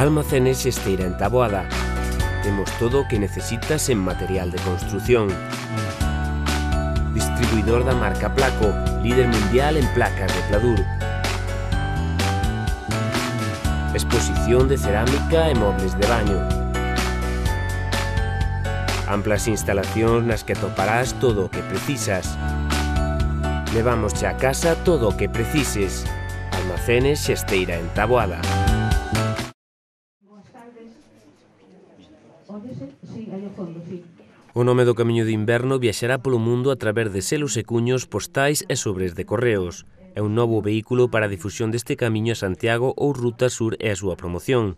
Almacenes esteira en Taboada. Temos todo o que necesitas en material de construción. Distribuidor da marca Placo, líder mundial en placas de Pladur. Exposición de cerámica e mobles de baño. Amplas instalacións nas que toparás todo o que precisas. Levamos a casa todo o que precises. Almacenes Xesteira en Taboada. aí ao fondo, O nome do Camiño de Inverno viaxará polo mundo a través de selos e cuños postais e sobres de correos. É un novo vehículo para a difusión deste camiño a Santiago ou Ruta Sur e a súa promoción.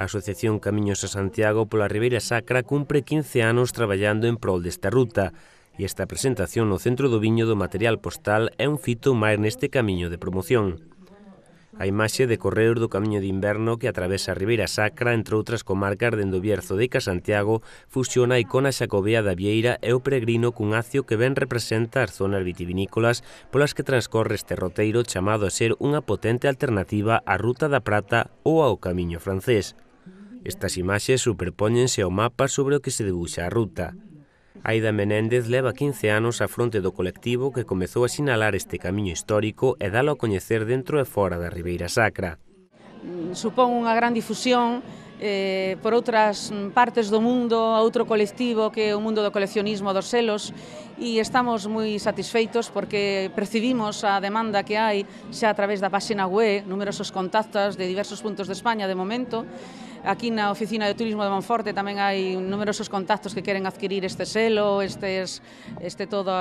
A Asociación Camiños a Santiago pola Ribeira Sacra cumpre 15 anos traballando en prol desta ruta e esta presentación no Centro do Viño do Material Postal é un fito máis neste camiño de promoción. A imaxe de correr do camiño de inverno que atravesa a Ribeira Sacra entre outras comarcas de Endobierzo de Ica Santiago fusiona a icona xacobea da Vieira e o peregrino cun acio que ben representa as zonas vitivinícolas polas que transcorre este roteiro chamado a ser unha potente alternativa á Ruta da Prata ou ao Camiño Francés. Estas imaxes superpóñense ao mapa sobre o que se debuxa a ruta. Aida Menéndez leva 15 anos á fronte do colectivo que comezou a sinalar este camiño histórico e dalo a coñecer dentro e fora da Ribeira Sacra. Mm, supón unha gran difusión eh, por outras partes do mundo, a outro colectivo que é o mundo do coleccionismo dos selos e estamos moi satisfeitos porque percibimos a demanda que hai xa a través da páxina web, numerosos contactos de diversos puntos de España de momento. Aquí na oficina de turismo de Monforte tamén hai numerosos contactos que queren adquirir este selo, estes, este todo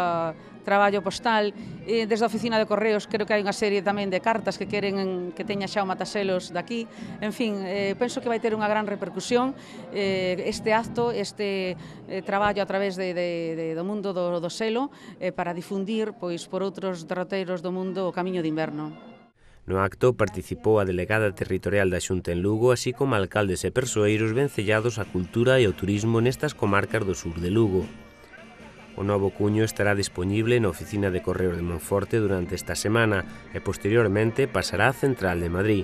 traballo postal. E eh, desde a oficina de correos creo que hai unha serie tamén de cartas que queren que teña xa o mataselos daqui. En fin, eh, penso que vai ter unha gran repercusión eh, este acto, este eh, traballo a través de, de, de, do mundo do, do selo eh, para difundir pois por outros derroteiros do mundo o camiño de inverno. No acto participou a delegada territorial da Xunta en Lugo, así como alcaldes e persoeiros vencellados á cultura e ao turismo nestas comarcas do sur de Lugo. O novo cuño estará disponible na oficina de correo de Monforte durante esta semana e posteriormente pasará á Central de Madrid.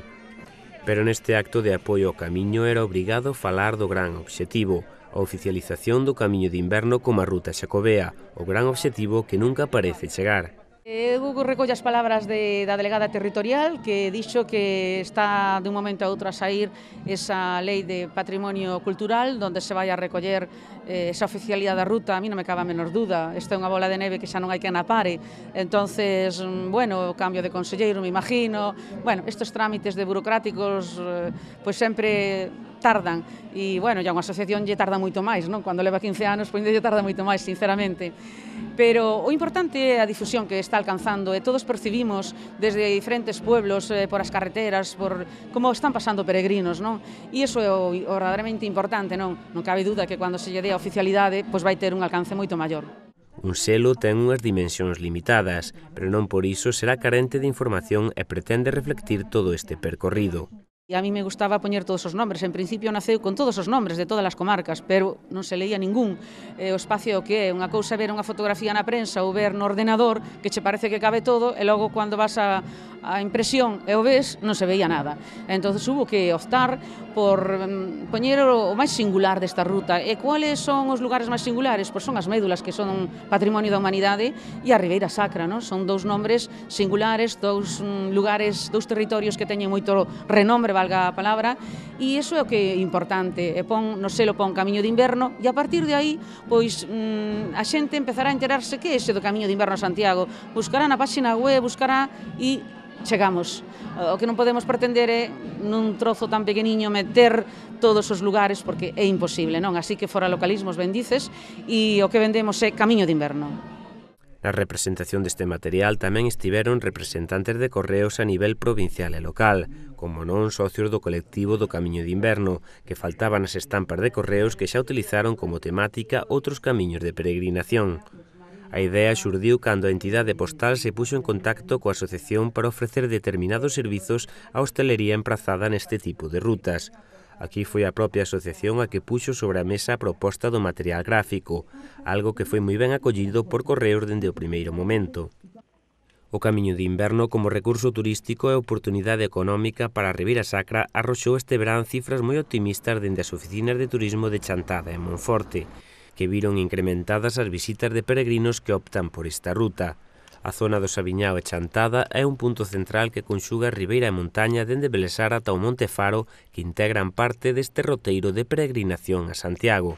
Pero neste acto de apoio ao camiño era obrigado falar do gran obxectivo, a oficialización do Camiño de Inverno como a ruta xacobea, o gran obxectivo que nunca parece chegar. Eu eh, recollo as palabras de, da delegada territorial que dixo que está de un momento a outro a sair esa lei de patrimonio cultural donde se vai a recoller eh, esa oficialidade da ruta, a mí non me caba a menor duda, esta é unha bola de neve que xa non hai que anapare, entonces, mm, bueno, cambio de conselleiro, me imagino, bueno, estes trámites de burocráticos, eh, pois sempre tardan e, bueno, ya unha asociación lle tarda moito máis, non? Cando leva 15 anos, pois lle tarda moito máis, sinceramente. Pero o importante é a difusión que está alcanzando e todos percibimos desde diferentes pueblos, eh, por as carreteras, por como están pasando peregrinos, non? E iso é o, o verdadeiramente importante, non? Non cabe dúda que cando se lle dé a oficialidade, pois vai ter un alcance moito maior. Un selo ten unhas dimensións limitadas, pero non por iso será carente de información e pretende reflectir todo este percorrido. E a mí me gustaba poñer todos os nombres. En principio naceu con todos os nombres de todas as comarcas, pero non se leía ningún. Eh, o espacio que é unha cousa ver unha fotografía na prensa ou ver no ordenador que che parece que cabe todo e logo cando vas a, a impresión e o ves non se veía nada. Entón hubo que optar por mm, poñer o, máis singular desta ruta. E cuáles son os lugares máis singulares? Pois son as médulas que son patrimonio da humanidade e a Ribeira Sacra, non? Son dous nombres singulares, dous mm, lugares, dous territorios que teñen moito renombre valga a palabra, e iso é o que é importante, e pon no selo pon Camiño de Inverno, e a partir de aí, pois, mm, a xente empezará a enterarse que é ese do Camiño de Inverno Santiago, buscará na páxina web, buscará e chegamos. Eh, o que non podemos pretender é nun trozo tan pequeniño meter todos os lugares porque é imposible, non? Así que fora localismos bendices e o que vendemos é Camiño de Inverno. Na representación deste material tamén estiveron representantes de correos a nivel provincial e local, como non socios do colectivo do Camiño de Inverno, que faltaban as estampas de correos que xa utilizaron como temática outros camiños de peregrinación. A idea xurdiu cando a entidade postal se puxo en contacto coa asociación para ofrecer determinados servizos á hostelería emprazada neste tipo de rutas. Aquí foi a propia asociación a que puxo sobre a mesa a proposta do material gráfico, algo que foi moi ben acollido por correos dende o primeiro momento. O Camiño de Inverno como recurso turístico e oportunidade económica para a Riviera Sacra arroxou este verán cifras moi optimistas dende as oficinas de turismo de Chantada e Monforte, que viron incrementadas as visitas de peregrinos que optan por esta ruta. A zona do Sabiñao e Chantada é un punto central que conxuga Ribeira e Montaña dende Belesar ata o Monte Faro que integran parte deste roteiro de peregrinación a Santiago.